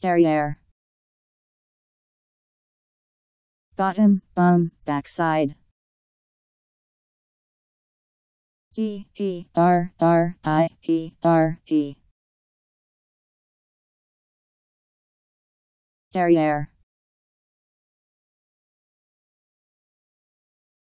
derriere. Bottom, bum, backside. D E R R I E R E. Derriere.